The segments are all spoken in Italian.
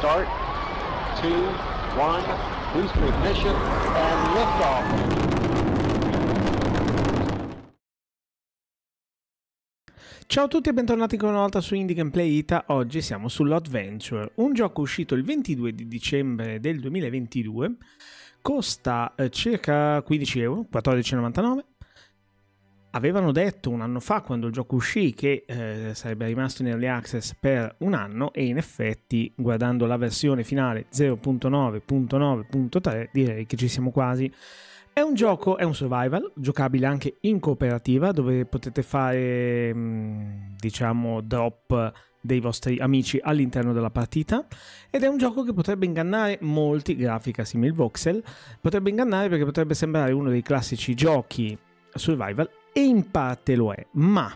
start, two, one, boost ignition, and liftoff. Ciao a tutti e bentornati ancora una volta su Indie Gameplay Ita, oggi siamo sull'Adventure, un gioco uscito il 22 di dicembre del 2022, costa eh, circa 15 euro, 14,99 avevano detto un anno fa quando il gioco uscì che eh, sarebbe rimasto in early access per un anno e in effetti guardando la versione finale 0.9.9.3 direi che ci siamo quasi. È un gioco, è un survival, giocabile anche in cooperativa dove potete fare mm, diciamo drop dei vostri amici all'interno della partita ed è un gioco che potrebbe ingannare molti, grafica simil voxel, potrebbe ingannare perché potrebbe sembrare uno dei classici giochi survival e in parte lo è, ma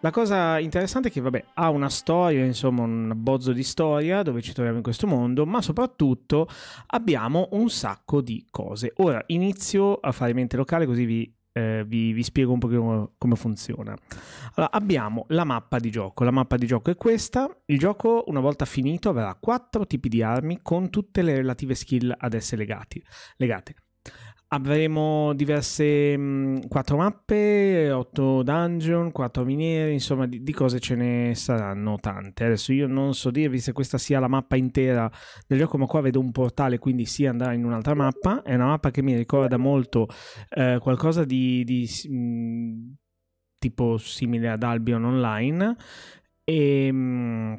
la cosa interessante è che, vabbè, ha una storia, insomma, un bozzo di storia dove ci troviamo in questo mondo, ma soprattutto abbiamo un sacco di cose. Ora inizio a fare mente locale così vi, eh, vi, vi spiego un po' come funziona. Allora, abbiamo la mappa di gioco. La mappa di gioco è questa. Il gioco, una volta finito, avrà quattro tipi di armi con tutte le relative skill ad esse legati, legate. Avremo diverse mh, mm, 4 mappe, 8 dungeon, 4 miniere, insomma di, di, cose ce ne saranno tante. Adesso io non so dirvi se questa sia la mappa intera del gioco, ma qua vedo un portale, quindi si andrà in un'altra mappa. È una mappa che mi ricorda molto eh, qualcosa di, di mh, mm, tipo simile ad Albion Online. E... Mh, mm,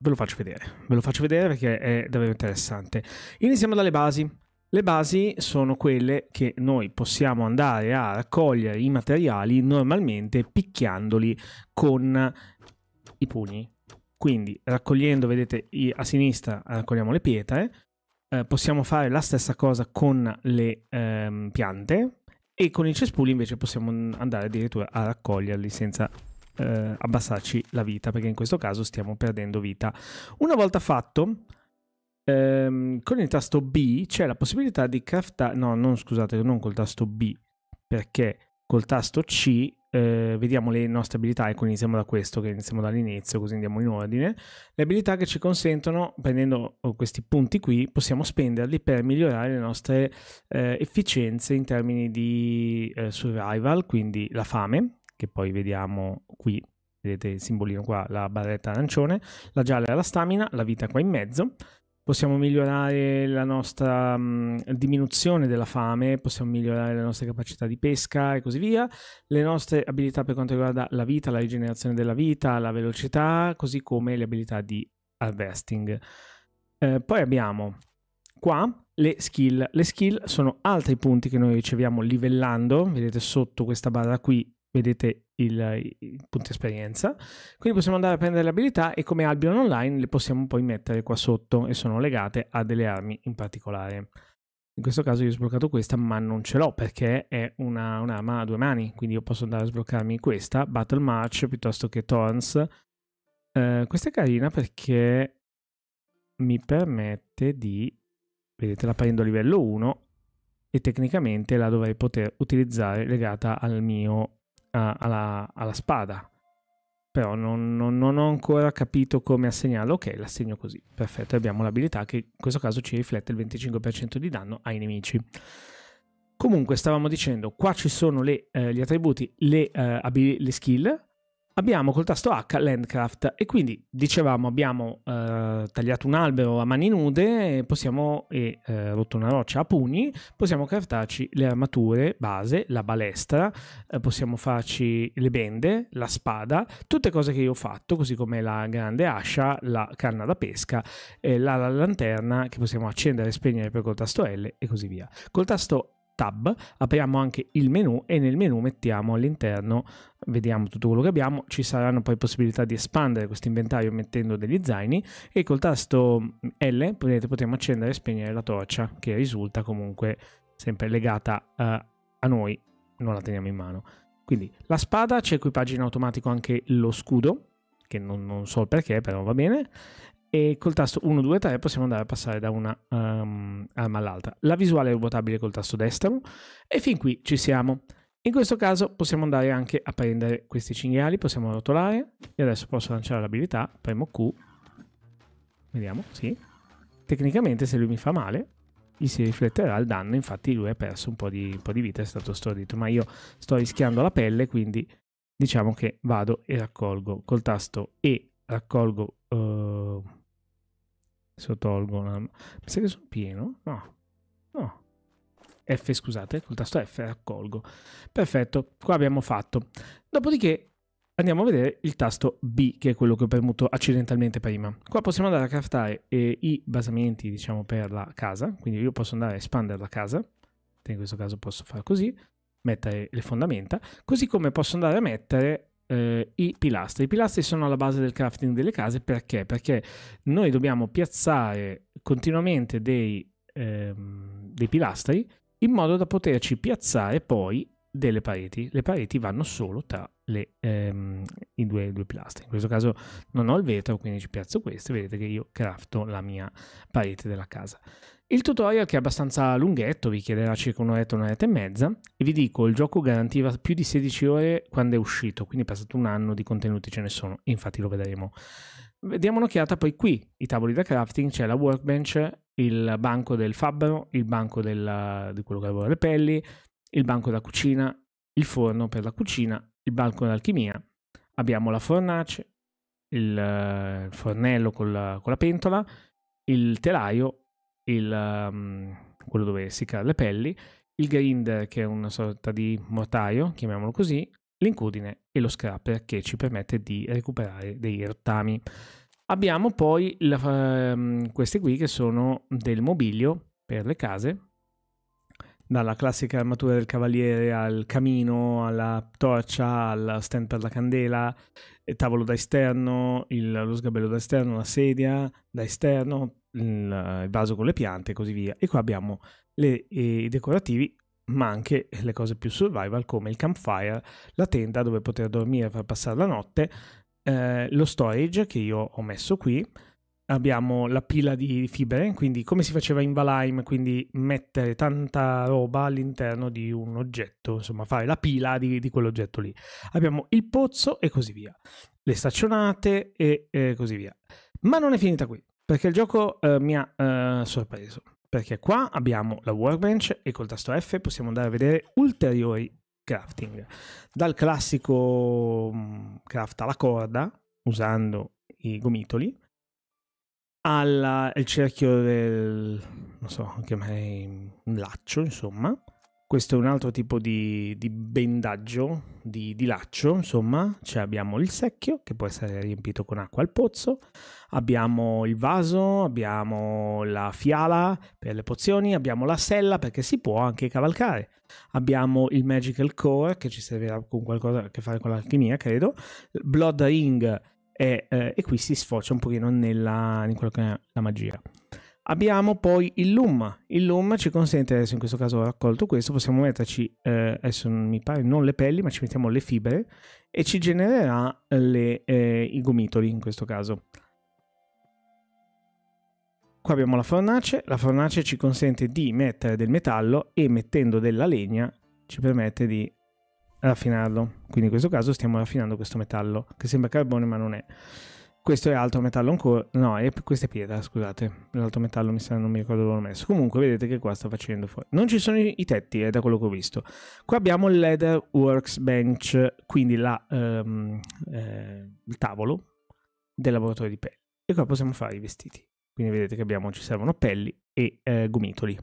ve lo faccio vedere, ve lo faccio vedere perché è davvero interessante. Iniziamo dalle basi. Le basi sono quelle che noi possiamo andare a raccogliere i materiali normalmente picchiandoli con i pugni. Quindi raccogliendo, vedete a sinistra raccogliamo le pietre, eh, possiamo fare la stessa cosa con le ehm, piante e con i cespugli invece possiamo andare addirittura a raccoglierli senza eh, abbassarci la vita perché in questo caso stiamo perdendo vita. Una volta fatto ehm, con il tasto B c'è la possibilità di craftare, no, non scusate, non col tasto B, perché col tasto C eh, vediamo le nostre abilità, ecco iniziamo da questo, che iniziamo dall'inizio, così andiamo in ordine. Le abilità che ci consentono, prendendo oh, questi punti qui, possiamo spenderli per migliorare le nostre eh, efficienze in termini di eh, survival, quindi la fame, che poi vediamo qui, vedete il simbolino qua, la barretta arancione, la gialla è la stamina, la vita qua in mezzo, possiamo migliorare la nostra mh, mm, diminuzione della fame, possiamo migliorare le nostre capacità di pesca e così via, le nostre abilità per quanto riguarda la vita, la rigenerazione della vita, la velocità, così come le abilità di harvesting. Eh, poi abbiamo qua le skill. Le skill sono altri punti che noi riceviamo livellando, vedete sotto questa barra qui vedete il, il, punto esperienza. Quindi possiamo andare a prendere le abilità e come Albion Online le possiamo poi mettere qua sotto e sono legate a delle armi in particolare. In questo caso io ho sbloccato questa ma non ce l'ho perché è una, un'arma a due mani, quindi io posso andare a sbloccarmi questa, Battle March piuttosto che Thorns. Eh, questa è carina perché mi permette di... Vedete, la prendo a livello 1 e tecnicamente la dovrei poter utilizzare legata al mio alla, alla, spada. Però non, non, non, ho ancora capito come assegnarlo. Ok, l'assegno così. Perfetto, abbiamo l'abilità che in questo caso ci riflette il 25% di danno ai nemici. Comunque, stavamo dicendo, qua ci sono le, eh, gli attributi, le, eh, le skill, abbiamo col tasto H Landcraft e quindi dicevamo abbiamo eh, tagliato un albero a mani nude e possiamo, e eh, rotto una roccia a pugni, possiamo craftarci le armature base, la balestra, eh, possiamo farci le bende, la spada, tutte cose che io ho fatto, così come la grande ascia, la canna da pesca, la, la lanterna che possiamo accendere e spegnere per col tasto L e così via. Col tasto tab, apriamo anche il menu e nel menu mettiamo all'interno, vediamo tutto quello che abbiamo, ci saranno poi possibilità di espandere questo inventario mettendo degli zaini e col tasto L vedete, potremo accendere e spegnere la torcia che risulta comunque sempre legata uh, a noi, non la teniamo in mano. Quindi la spada ci equipaggia in automatico anche lo scudo, che non, non so perché, però va bene e col tasto 1, 2, 3 possiamo andare a passare da una um, ehm, arma all'altra. La visuale è ruotabile col tasto destro e fin qui ci siamo. In questo caso possiamo andare anche a prendere questi cinghiali, possiamo rotolare e adesso posso lanciare l'abilità, premo Q, vediamo, sì. Tecnicamente se lui mi fa male gli si rifletterà il danno, infatti lui ha perso un po' di, un po di vita, è stato stordito, ma io sto rischiando la pelle, quindi diciamo che vado e raccolgo col tasto E, raccolgo... Uh, se lo tolgo. Una... Mi sa che sono pieno? No. No. F, scusate, col tasto F raccolgo. Perfetto, qua abbiamo fatto. Dopodiché andiamo a vedere il tasto B, che è quello che ho premuto accidentalmente prima. Qua possiamo andare a craftare eh, i basamenti, diciamo, per la casa. Quindi io posso andare a espandere la casa. In questo caso posso fare così mettere le fondamenta, così come posso andare a mettere eh, i pilastri. I pilastri sono alla base del crafting delle case perché? Perché noi dobbiamo piazzare continuamente dei, ehm, dei pilastri in modo da poterci piazzare poi delle pareti. Le pareti vanno solo tra le, ehm, i due, due, pilastri. In questo caso non ho il vetro, quindi ci piazzo questo vedete che io crafto la mia parete della casa. Il tutorial, che è abbastanza lunghetto, vi chiederà circa un'oretta, un'oretta e mezza, e vi dico, il gioco garantiva più di 16 ore quando è uscito, quindi è passato un anno di contenuti ce ne sono, infatti lo vedremo. Diamo un'occhiata poi qui, i tavoli da crafting, c'è la workbench, il banco del fabbro, il banco del, di quello che lavora le pelli, il banco da cucina, il forno per la cucina, il banco dell'alchimia, abbiamo la fornace, il, eh, il fornello con la, con la pentola, il telaio il, um, quello dove si cade le pelli, il grinder che è una sorta di mortaio, chiamiamolo così, l'incudine e lo scrapper che ci permette di recuperare dei rottami. Abbiamo poi la, um, queste qui che sono del mobilio per le case, dalla classica armatura del cavaliere al camino, alla torcia, al stand per la candela, il tavolo da esterno, il, lo sgabello da esterno, la sedia da esterno, eh, il vaso con le piante e così via. E qua abbiamo le, i decorativi, ma anche le cose più survival come il campfire, la tenda dove poter dormire e far passare la notte, eh, lo storage che io ho messo qui, abbiamo la pila di fibre, quindi come si faceva in Valheim, quindi mettere tanta roba all'interno di un oggetto, insomma fare la pila di, di quell'oggetto lì. Abbiamo il pozzo e così via, le staccionate e, e così via. Ma non è finita qui. Perché il gioco eh, mi ha eh, sorpreso. Perché qua abbiamo la workbench e col tasto F possiamo andare a vedere ulteriori crafting. Dal classico mm, craft alla corda, usando i gomitoli, al cerchio del... non so, chiamerei un mm, laccio, insomma, questo è un altro tipo di, di bendaggio, di, di, laccio, insomma. Cioè abbiamo il secchio che può essere riempito con acqua al pozzo, abbiamo il vaso, abbiamo la fiala per le pozioni, abbiamo la sella perché si può anche cavalcare, abbiamo il magical core che ci servirà con qualcosa a che fare con l'alchimia, credo, blood ring e, eh, e qui si sfocia un pochino nella, in quello che è la magia. Abbiamo poi il LUM. Il LUM ci consente, adesso in questo caso ho raccolto questo, possiamo metterci, eh, adesso mi pare non le pelli, ma ci mettiamo le fibre e ci genererà eh, le, eh, i gomitoli in questo caso. Qua abbiamo la fornace, la fornace ci consente di mettere del metallo e mettendo della legna ci permette di raffinarlo. Quindi in questo caso stiamo raffinando questo metallo, che sembra carbone ma non è questo è altro metallo ancora. No, è, questa è pietra, scusate. l'altro metallo mi sa, non mi ricordo dove l'ho messo. Comunque, vedete che qua sta facendo fuori. Non ci sono i, i tetti, eh, da quello che ho visto. Qua abbiamo il leather works bench quindi la, um, eh, il tavolo del laboratorio di pelle E qua possiamo fare i vestiti. Quindi vedete che abbiamo, ci servono pelli e eh, gomitoli,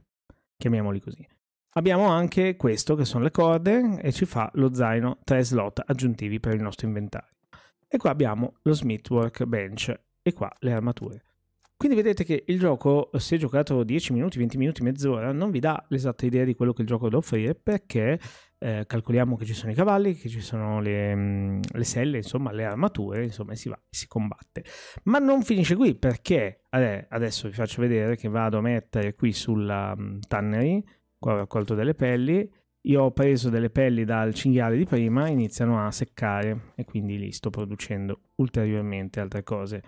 chiamiamoli così. Abbiamo anche questo che sono le corde e ci fa lo zaino 3 slot aggiuntivi per il nostro inventario. E qua abbiamo lo Smith Workbench e qua le armature. Quindi vedete che il gioco, se giocato 10 minuti, 20 minuti, mezz'ora, non vi dà l'esatta idea di quello che il gioco da offrire perché eh, calcoliamo che ci sono i cavalli, che ci sono le, mm, le selle, insomma le armature, insomma e si va, e si combatte. Ma non finisce qui perché adesso vi faccio vedere che vado a mettere qui sulla mm, tannery, qua ho raccolto delle pelli, io ho preso delle pelli dal cinghiale di prima, iniziano a seccare e quindi li sto producendo ulteriormente altre cose.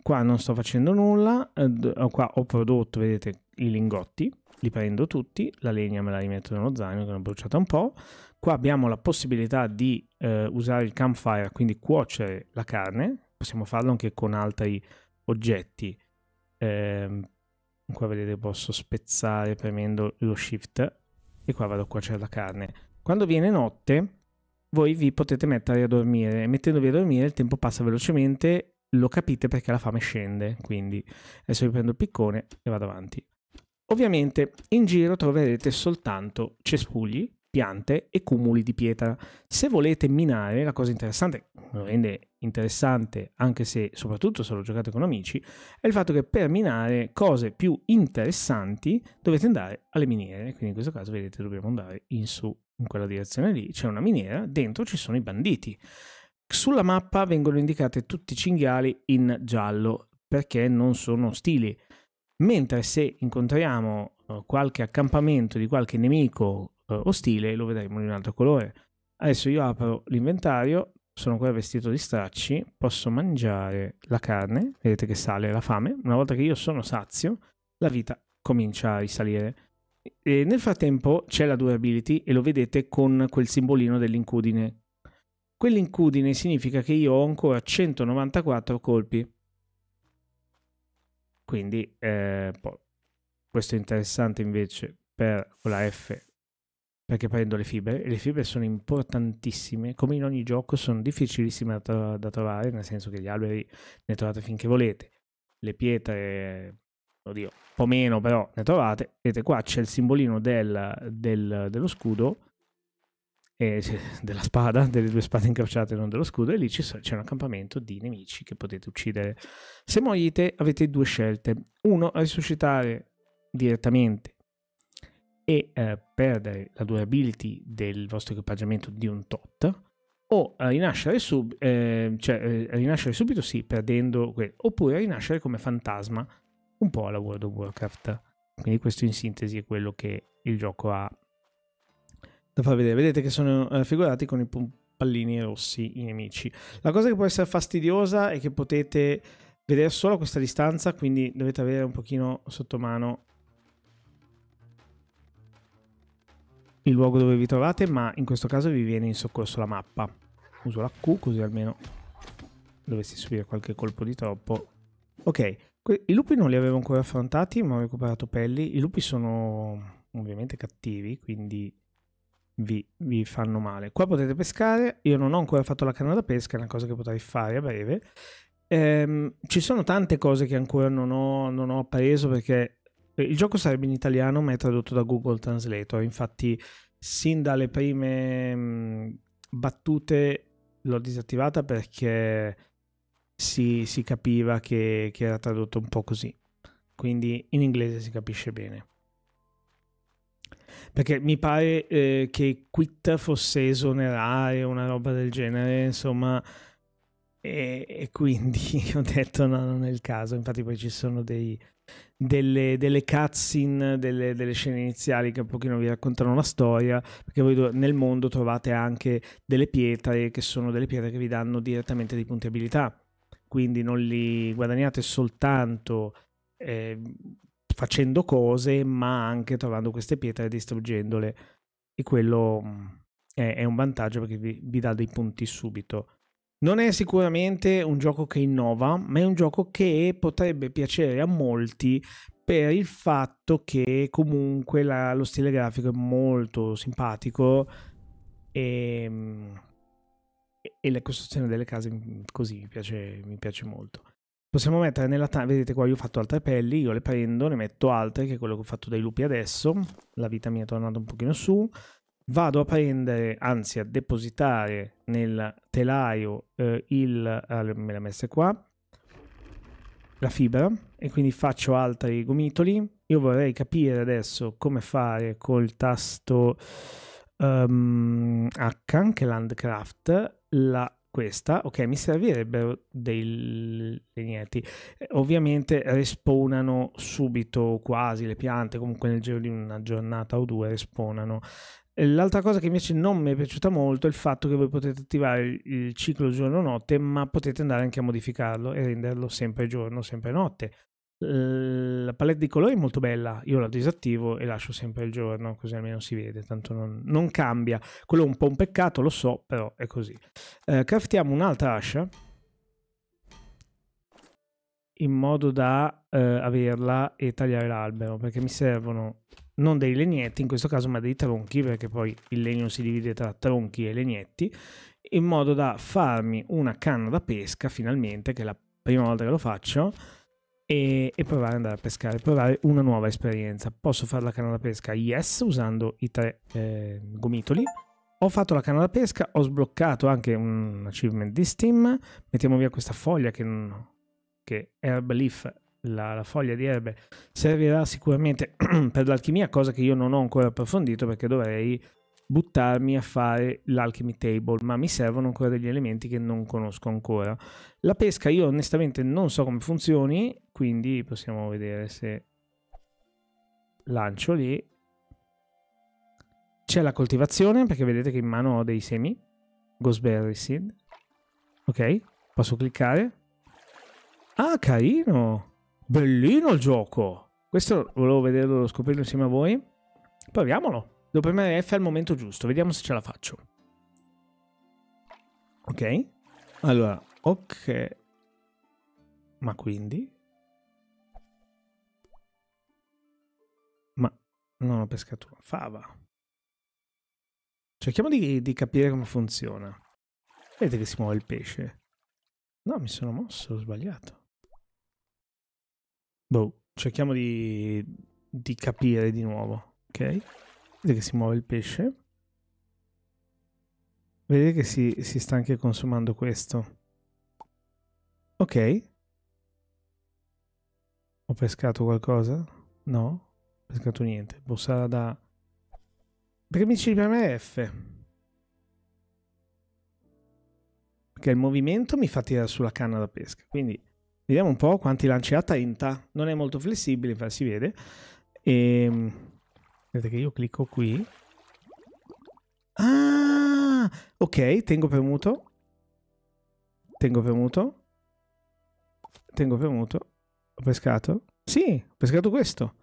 Qua non sto facendo nulla, eh, eh, qua ho prodotto, vedete, i lingotti, li prendo tutti, la legna me la rimetto nello zaino che l'ho bruciata un po'. Qua abbiamo la possibilità di eh, usare il campfire, quindi cuocere la carne, possiamo farlo anche con altri oggetti. Eh, qua vedete posso spezzare premendo lo shift e qua vado a cuocere la carne. Quando viene notte, voi vi potete mettere a dormire. Mettendovi a dormire, il tempo passa velocemente. Lo capite perché la fame scende. Quindi adesso vi prendo il piccone e vado avanti. Ovviamente in giro troverete soltanto cespugli piante e cumuli di pietra. Se volete minare, la cosa interessante, lo rende interessante anche se, soprattutto se lo giocate con amici, è il fatto che per minare cose più interessanti dovete andare alle miniere. Quindi in questo caso, vedete, dobbiamo andare in su, in quella direzione lì, c'è una miniera, dentro ci sono i banditi. Sulla mappa vengono indicate tutti i cinghiali in giallo perché non sono ostili. Mentre se incontriamo eh, qualche accampamento di qualche nemico eh, ostile lo vedremo in un altro colore. Adesso io apro l'inventario, sono ancora vestito di stracci, posso mangiare la carne, vedete che sale la fame, una volta che io sono sazio la vita comincia a risalire. E nel frattempo c'è la durability e lo vedete con quel simbolino dell'incudine. Quell'incudine significa che io ho ancora 194 colpi. Quindi eh, questo è interessante invece per la F perché prendo le fibre e le fibre sono importantissime, come in ogni gioco sono difficilissime da, da trovare, nel senso che gli alberi ne trovate finché volete, le pietre, oddio, un po' meno però ne trovate, vedete qua c'è il simbolino del, del, dello scudo, e, della spada, delle due spade incrociate non dello scudo, e lì c'è un accampamento di nemici che potete uccidere. Se morite avete due scelte, uno, risuscitare direttamente e eh, perdere la durability del vostro equipaggiamento di un tot o eh, rinascere, sub, eh, cioè, eh, rinascere subito sì perdendo quello oppure rinascere come fantasma un po' alla World of Warcraft quindi questo in sintesi è quello che il gioco ha da far vedere vedete che sono raffigurati eh, con i pallini rossi i nemici la cosa che può essere fastidiosa è che potete vedere solo a questa distanza quindi dovete avere un pochino sotto mano il luogo dove vi trovate, ma in questo caso vi viene in soccorso la mappa. Uso la Q così almeno dovessi subire qualche colpo di troppo. Ok, i lupi non li avevo ancora affrontati, ma ho recuperato pelli. I lupi sono ovviamente cattivi, quindi vi, vi, fanno male. Qua potete pescare, io non ho ancora fatto la canna da pesca, è una cosa che potrei fare a breve. Ehm, ci sono tante cose che ancora non ho, non ho appreso perché eh, il gioco sarebbe in italiano ma è tradotto da Google Translator, infatti sin dalle prime mm, battute l'ho disattivata perché si, si capiva che, che, era tradotto un po' così. Quindi in inglese si capisce bene. Perché mi pare eh, che quit fosse esonerare una roba del genere, insomma, e, e quindi ho detto no, non è il caso. Infatti poi ci sono dei, delle, delle cutscene, delle, delle, scene iniziali che un pochino vi raccontano la storia, perché voi nel mondo trovate anche delle pietre che sono delle pietre che vi danno direttamente dei punti abilità, quindi non li guadagnate soltanto eh, facendo cose, ma anche trovando queste pietre e distruggendole. E quello mm, è, è un vantaggio perché vi, vi dà dei punti subito. Non è sicuramente un gioco che innova, ma è un gioco che potrebbe piacere a molti per il fatto che comunque la, lo stile grafico è molto simpatico e, mm, e la costruzione delle case mm, così mi piace, mi piace molto. Possiamo mettere nella tana, vedete qua io ho fatto altre pelli, io le prendo, ne metto altre che è quello che ho fatto dai lupi adesso, la vita mi è tornata un pochino su, vado a prendere, anzi a depositare nel telaio eh, il, eh, me l'ha messa qua, la fibra e quindi faccio altri gomitoli. Io vorrei capire adesso come fare col tasto um, H, anche Landcraft, la questa, ok, mi servirebbero dei ligneti. Ovviamente respawnano subito quasi le piante, comunque nel giro di una giornata o due respawnano L'altra cosa che invece non mi è piaciuta molto è il fatto che voi potete attivare il ciclo giorno-notte, ma potete andare anche a modificarlo e renderlo sempre giorno, sempre notte. La palette di colori è molto bella, io la disattivo e lascio sempre il giorno, così almeno si vede, tanto non, non cambia. Quello è un po' un peccato, lo so, però è così. Eh, craftiamo un'altra ascia in modo da eh, averla e tagliare l'albero, perché mi servono non dei legnetti in questo caso ma dei tronchi perché poi il legno si divide tra tronchi e legnetti in modo da farmi una canna da pesca finalmente che è la prima volta che lo faccio e, e provare ad andare a pescare, provare una nuova esperienza. Posso fare la canna da pesca? Yes, usando i tre eh, gomitoli. Ho fatto la canna da pesca, ho sbloccato anche un achievement di Steam. Mettiamo via questa foglia che, che Herb Leaf la, la, foglia di erbe servirà sicuramente per l'alchimia, cosa che io non ho ancora approfondito perché dovrei buttarmi a fare l'alchemy table, ma mi servono ancora degli elementi che non conosco ancora. La pesca io onestamente non so come funzioni, quindi possiamo vedere se lancio lì. C'è la coltivazione, perché vedete che in mano ho dei semi, gooseberry seed. Ok, posso cliccare. Ah, carino! Bellino il gioco. Questo volevo vederlo, lo scoprirlo insieme a voi. Proviamolo. Devo premere F al momento giusto. Vediamo se ce la faccio. Ok. Allora, ok. Ma quindi? Ma non ho pescato una fava. Cerchiamo di, di capire come funziona. Vedete che si muove il pesce. No, mi sono mosso, ho sbagliato. Boh, cerchiamo di, di capire di nuovo, ok? Vedete che si muove il pesce. Vedete che si, si sta anche consumando questo. Ok. Ho pescato qualcosa? No, ho pescato niente. Boh, da... Perché mi ci per me F. Perché il movimento mi fa tirare sulla canna da pesca, quindi... Vediamo un po' quanti lanci ha 30. Non è molto flessibile, infatti si vede. E... Ehm, vedete che io clicco qui. Ah! Ok, tengo premuto. Tengo premuto. Tengo premuto. Ho pescato. Sì, ho pescato questo.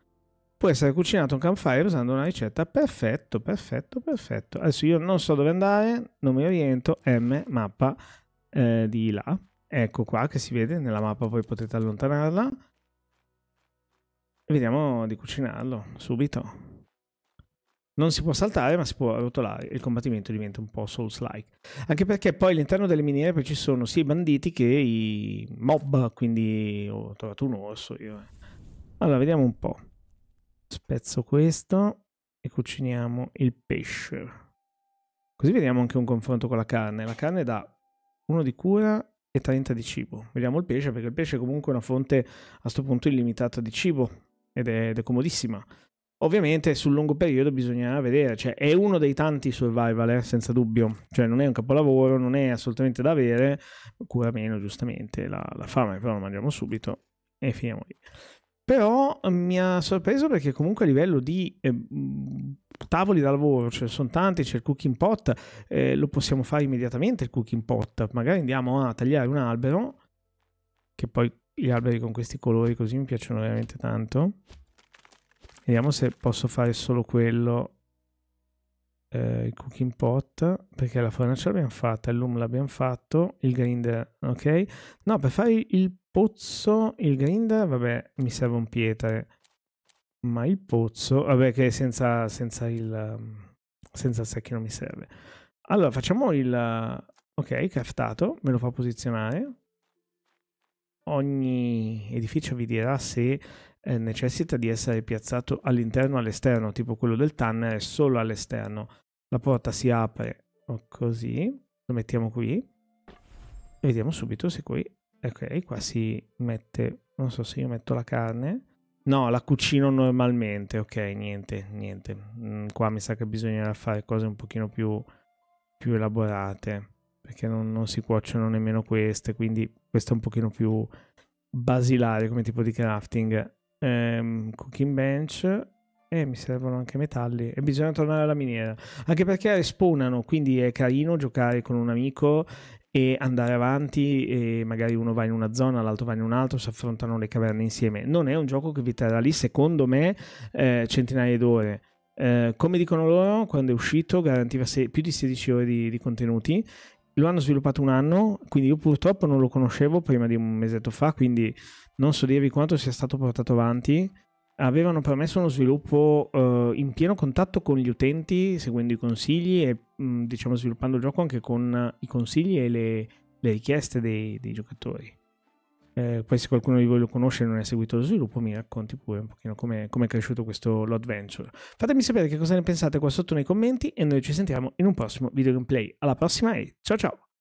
Può essere cucinato un campfire usando una ricetta. Perfetto, perfetto, perfetto. Adesso io non so dove andare, non mi oriento. M, mappa eh, di là. Ecco qua che si vede nella mappa, voi potete allontanarla. E vediamo di cucinarlo subito. Non si può saltare, ma si può rotolare. Il combattimento diventa un po' Souls-like. Anche perché poi all'interno delle miniere poi ci sono sia i banditi che i mob. Quindi ho trovato un orso io. Eh. Allora, vediamo un po'. Spezzo questo e cuciniamo il pesce. Così vediamo anche un confronto con la carne. La carne dà uno di cura e 30 di cibo. Vediamo il pesce perché il pesce è comunque una fonte a questo punto illimitata di cibo ed è, ed è comodissima. Ovviamente sul lungo periodo bisogna vedere, cioè è uno dei tanti survival, eh, senza dubbio, cioè non è un capolavoro, non è assolutamente da avere, cura meno giustamente la, la fame, però la mangiamo subito e finiamo lì. Però mm, mi ha sorpreso perché comunque a livello di eh, tavoli da lavoro, ce cioè, ne sono tanti, c'è il cooking pot, eh, lo possiamo fare immediatamente il cooking pot, magari andiamo a tagliare un albero, che poi gli alberi con questi colori così mi piacciono veramente tanto. Vediamo se posso fare solo quello, eh, il cooking pot, perché la fornace l'abbiamo fatta, il loom l'abbiamo fatto, il grinder, ok? No, per fare il pozzo, il grinder, vabbè, mi serve un pietre. Ma il pozzo, vabbè che senza, senza il ehm, senza il secchio non mi serve. Allora facciamo il ok, craftato, me lo fa posizionare. Ogni edificio vi dirà se eh, necessita di essere piazzato all'interno o all'esterno, tipo quello del Tanner è solo all'esterno. La porta si apre così, lo mettiamo qui e vediamo subito se qui, ok, qua si mette, non so se io metto la carne, No, la cucino normalmente, ok, niente, niente. Mm, qua mi sa che bisognerà fare cose un pochino più, più elaborate, perché non, non, si cuociono nemmeno queste, quindi questo è un pochino più basilare come tipo di crafting. Ehm, cooking bench, e mi servono anche metalli e bisogna tornare alla miniera anche perché respawnano quindi è carino giocare con un amico e andare avanti e magari uno va in una zona, l'altro va in un altro, si affrontano le caverne insieme. Non è un gioco che vi terrà lì, secondo me, eh, centinaia d'ore. Eh, come dicono loro, quando è uscito garantiva se- più di 16 ore di, di contenuti lo hanno sviluppato un anno, quindi io purtroppo non lo conoscevo prima di un mesetto fa, quindi non so dirvi quanto sia stato portato avanti, avevano permesso uno sviluppo uh, in pieno contatto con gli utenti, seguendo i consigli e mh, mm, diciamo sviluppando il gioco anche con i consigli e le, le richieste dei, dei giocatori. Eh, poi se qualcuno di voi lo conosce e non è seguito lo sviluppo, mi racconti pure un pochino come è cresciuto questo L'Adventure. Fatemi sapere che cosa ne pensate qua sotto nei commenti e noi ci sentiamo in un prossimo video gameplay. Alla prossima e ciao ciao!